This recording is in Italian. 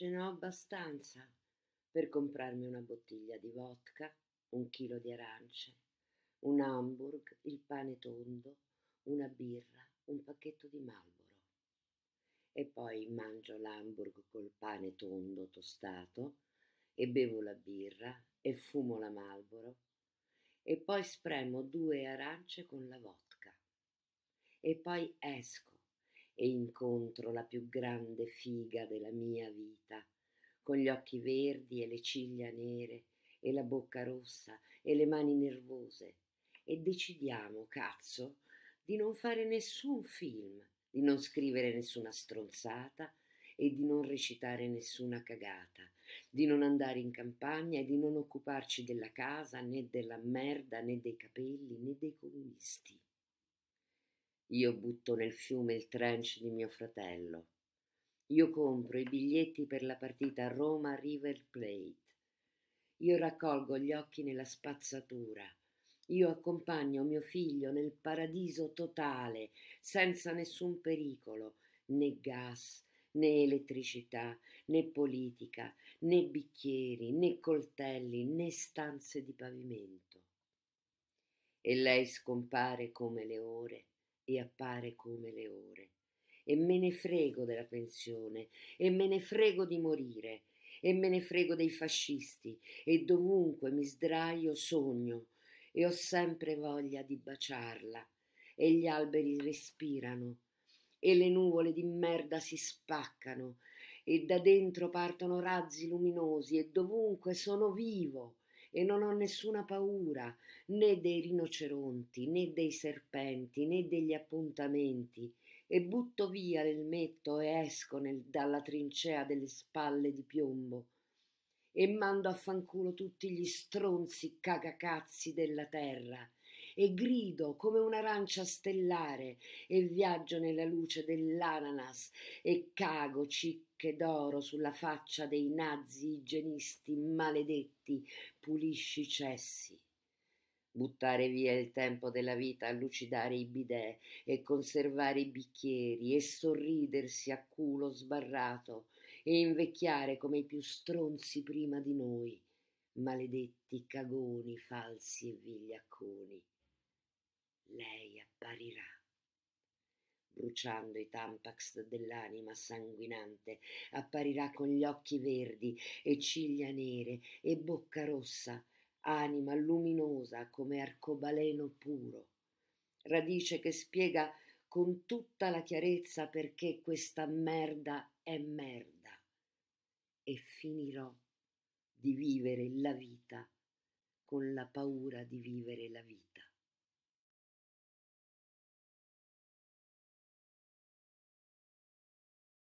ce n'ho abbastanza per comprarmi una bottiglia di vodka, un chilo di arance, un hamburg, il pane tondo, una birra, un pacchetto di malboro. E poi mangio l'hamburg col pane tondo tostato e bevo la birra e fumo la malboro e poi spremo due arance con la vodka. E poi esco e incontro la più grande figa della mia vita con gli occhi verdi e le ciglia nere e la bocca rossa e le mani nervose e decidiamo, cazzo, di non fare nessun film, di non scrivere nessuna stronzata e di non recitare nessuna cagata, di non andare in campagna e di non occuparci della casa né della merda né dei capelli né dei comunisti. Io butto nel fiume il trench di mio fratello io compro i biglietti per la partita Roma-River Plate. Io raccolgo gli occhi nella spazzatura. Io accompagno mio figlio nel paradiso totale, senza nessun pericolo, né gas, né elettricità, né politica, né bicchieri, né coltelli, né stanze di pavimento. E lei scompare come le ore e appare come le ore e me ne frego della pensione e me ne frego di morire e me ne frego dei fascisti e dovunque mi sdraio sogno e ho sempre voglia di baciarla e gli alberi respirano e le nuvole di merda si spaccano e da dentro partono razzi luminosi e dovunque sono vivo e non ho nessuna paura né dei rinoceronti né dei serpenti né degli appuntamenti e butto via l'elmetto e esco nel, dalla trincea delle spalle di piombo e mando a fanculo tutti gli stronzi cagacazzi della terra e grido come un'arancia stellare e viaggio nella luce dell'ananas e cago cicche d'oro sulla faccia dei nazi igienisti maledetti pulisci cessi buttare via il tempo della vita a lucidare i bidè e conservare i bicchieri e sorridersi a culo sbarrato e invecchiare come i più stronzi prima di noi, maledetti cagoni, falsi e vigliacconi. Lei apparirà bruciando i tampax dell'anima sanguinante, apparirà con gli occhi verdi e ciglia nere e bocca rossa anima luminosa come arcobaleno puro, radice che spiega con tutta la chiarezza perché questa merda è merda e finirò di vivere la vita con la paura di vivere la vita.